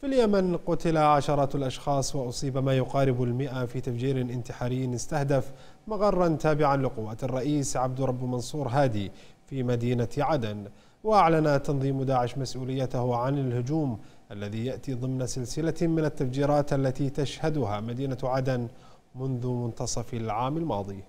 في اليمن قتل عشرات الأشخاص وأصيب ما يقارب المئة في تفجير انتحاري استهدف مغرا تابعا لقوات الرئيس عبد رب منصور هادي في مدينة عدن وأعلن تنظيم داعش مسؤوليته عن الهجوم الذي يأتي ضمن سلسلة من التفجيرات التي تشهدها مدينة عدن منذ منتصف العام الماضي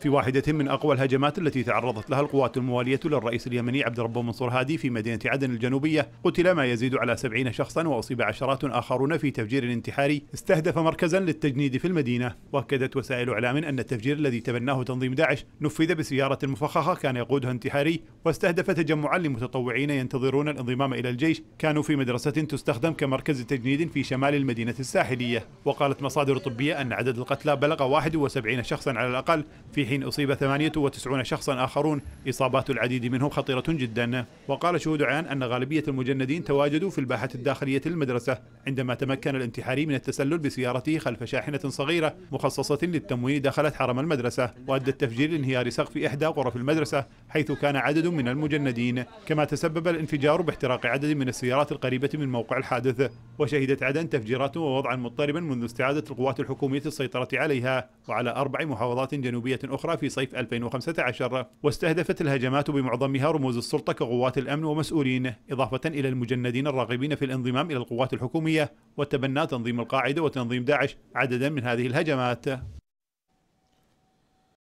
في واحدة من أقوى الهجمات التي تعرضت لها القوات الموالية للرئيس اليمني عبد ربه منصور هادي في مدينة عدن الجنوبية قتل ما يزيد على سبعين شخصا وأصيب عشرات آخرون في تفجير انتحاري استهدف مركزا للتجنيد في المدينة وأكدت وسائل إعلام أن التفجير الذي تبناه تنظيم داعش نفذ بسيارة مفخخة كان يقودها انتحاري واستهدف تجمعا لمتطوعين ينتظرون الانضمام إلى الجيش كانوا في مدرسة تستخدم كمركز تجنيد في شمال المدينة الساحلية وقالت مصادر طبية أن عدد القتلى بلغ 71 شخصا على الأقل في حين أصيب 98 شخصا آخرون إصابات العديد منهم خطيرة جدا وقال شهود عيان أن غالبية المجندين تواجدوا في الباحة الداخلية للمدرسة عندما تمكن الانتحاري من التسلل بسيارته خلف شاحنة صغيرة مخصصة للتموين دخلت حرم المدرسة وأدى التفجير لانهيار سقف إحدى غرف المدرسة حيث كان عدد من المجندين كما تسبب الانفجار باحتراق عدد من السيارات القريبة من موقع الحادث وشهدت عدن تفجيرات ووضعا مضطربا منذ استعادة القوات الحكومية السيطرة عليها وعلى أربع محافظات جنوبية أخرى أخرى في صيف 2015 واستهدفت الهجمات بمعظمها رموز السلطة كقوات الأمن ومسؤولين إضافة إلى المجندين الراغبين في الانضمام إلى القوات الحكومية وتبنى تنظيم القاعدة وتنظيم داعش عددا من هذه الهجمات